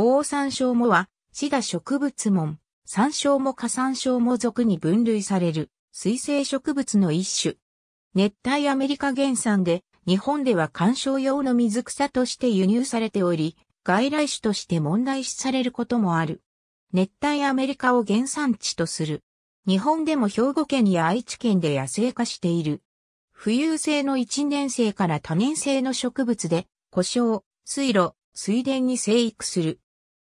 オオサンショウモは、シダ植物門、山椒もョウモも属に分類される、水生植物の一種。熱帯アメリカ原産で、日本では観賞用の水草として輸入されており、外来種として問題視されることもある。熱帯アメリカを原産地とする。日本でも兵庫県や愛知県で野生化している。浮遊性の一年生から多年生の植物で、故障、水路、水田に生育する。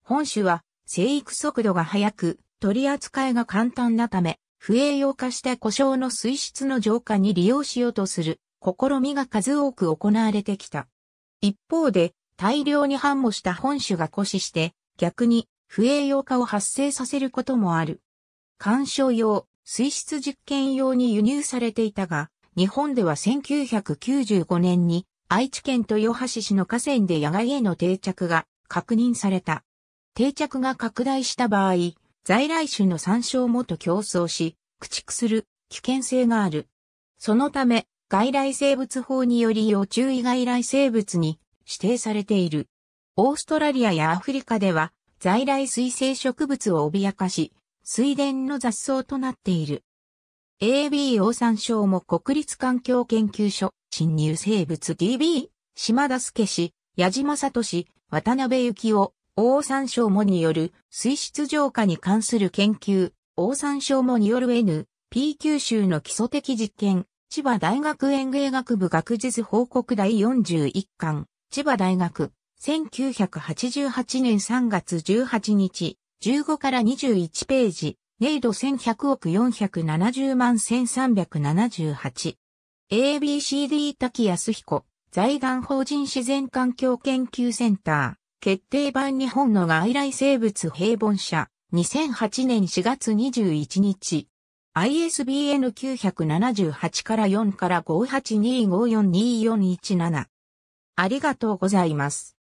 本種は生育速度が速く、取り扱いが簡単なため、不栄養化した故障の水質の浄化に利用しようとする試みが数多く行われてきた。一方で、大量に繁茂した本種が枯死して、逆に不栄養化を発生させることもある。干渉用、水質実験用に輸入されていたが、日本では1995年に愛知県豊橋市の河川で野外への定着が確認された。定着が拡大した場合、在来種の参照もと競争し、駆逐する危険性がある。そのため、外来生物法により要注意外来生物に指定されている。オーストラリアやアフリカでは、在来水生植物を脅かし、水田の雑草となっている。ABO 参照も国立環境研究所、侵入生物 DB、島田助氏、矢島聡、渡辺幸雄、王三章もによる水質浄化に関する研究、王三章もによる N、P 九州の基礎的実験、千葉大学園芸学部学術報告第41巻、千葉大学、1988年3月18日、15から21ページ、ネイド1100億470万1378。ABCD 滝康彦、財団法人自然環境研究センター。決定版日本の外来生物平凡社、2008年4月21日。ISBN 978から4から582542417。ありがとうございます。